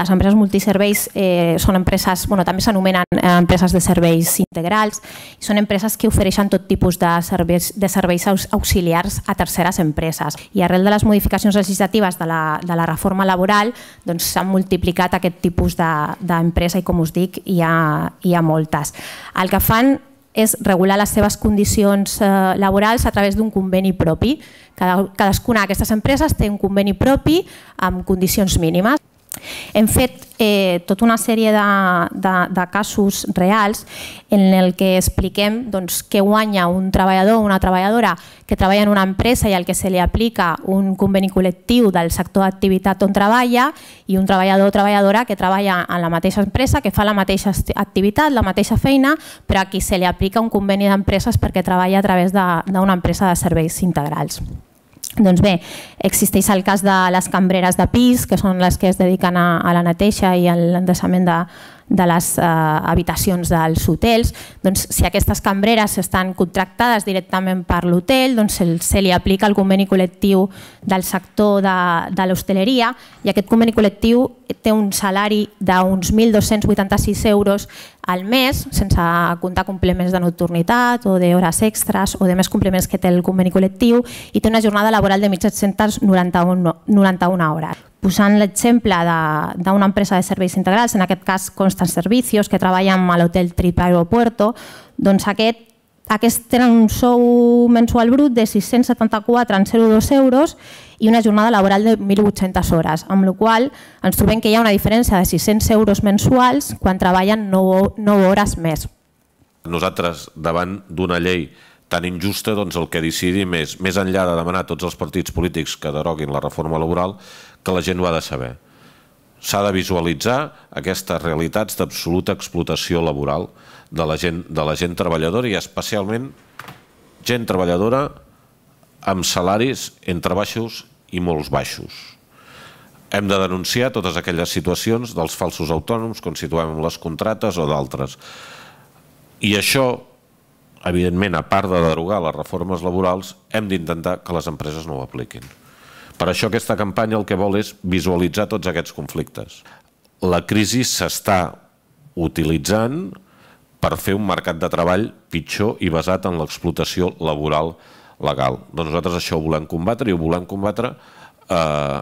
Les empreses multiserveis eh, són empreses, bueno, també s'anomenen eh, empreses de serveis integrals, i són empreses que ofereixen tot tipus de serveis, de serveis auxiliars a terceres empreses. I arrel de les modificacions legislatives de la, de la reforma laboral doncs, s'han doncs, multiplicat aquest tipus d'empresa de, i, com us dic, hi ha, hi ha moltes. El que fan és regular les seves condicions eh, laborals a través d'un conveni propi. Cada, cadascuna d'aquestes empreses té un conveni propi amb condicions mínimes. Hem fet eh, tota una sèrie de, de, de casos reals en el que expliquem doncs, què guanya un treballador o una treballadora que treballa en una empresa i al que se li aplica un conveni col·lectiu del sector d'activitat on treballa i un treballador o treballadora que treballa en la mateixa empresa, que fa la mateixa activitat, la mateixa feina, però a qui se li aplica un conveni d'empreses perquè treballa a través d'una empresa de serveis integrals. Doncs bé, existeix el cas de les cambreres de pis, que són les que es dediquen a, a la neteja i al l'endreçament de, de les eh, habitacions dels hotels. Doncs, si aquestes cambreres estan contractades directament per l'hotel, doncs el, se li aplica el conveni col·lectiu del sector de, de l'hostaleria i aquest conveni col·lectiu té un salari d'uns 1.286 euros al mes, sense comptar complements de nocturnitat o d'hores extres o de més complements que té el conveni col·lectiu i té una jornada laboral de 1.791 hores posant l'exemple d'una empresa de serveis integrals, en aquest cas Constant Servicios, que treballa amb l'hotel Triple Aeropuerto, doncs aquest, aquests tenen un sou mensual brut de 674 en 0,2 euros i una jornada laboral de 1.800 hores, amb la qual ens trobem que hi ha una diferència de 600 euros mensuals quan treballen 9, 9 hores més. Nosaltres, davant d'una llei tan injusta, doncs el que decidim és, més enllà de demanar a tots els partits polítics que deroguin la reforma laboral, que la gent ho ha de saber. S'ha de visualitzar aquestes realitats d'absoluta explotació laboral de la, gent, de la gent treballadora i especialment gent treballadora amb salaris entre baixos i molts baixos. Hem de denunciar totes aquelles situacions dels falsos autònoms, com situem les contrates o d'altres. I això evidentment, a part de derogar les reformes laborals, hem d'intentar que les empreses no ho apliquin. Per això aquesta campanya el que vol és visualitzar tots aquests conflictes. La crisi s'està utilitzant per fer un mercat de treball pitjor i basat en l'explotació laboral legal. Doncs nosaltres això ho volem combatre i ho volem combatre eh,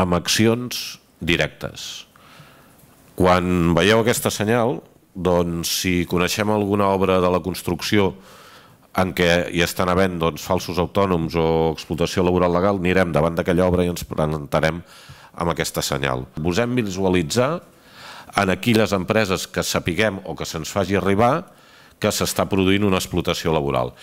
amb accions directes. Quan veieu aquesta senyal, doncs, si coneixem alguna obra de la construcció en què hi estan havent doncs, falsos autònoms o explotació laboral legal, anirem davant d'aquella obra i ens presentarem amb aquesta senyal. Posem visualitzar en aquelles empreses que sapiguem o que se'ns faci arribar que s'està produint una explotació laboral.